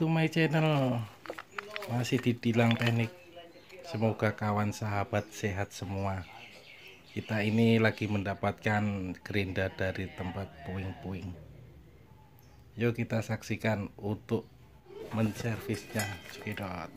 to my channel masih di tilang Teknik semoga kawan sahabat sehat semua kita ini lagi mendapatkan gerinda dari tempat puing-puing yuk kita saksikan untuk menservisnya cekidot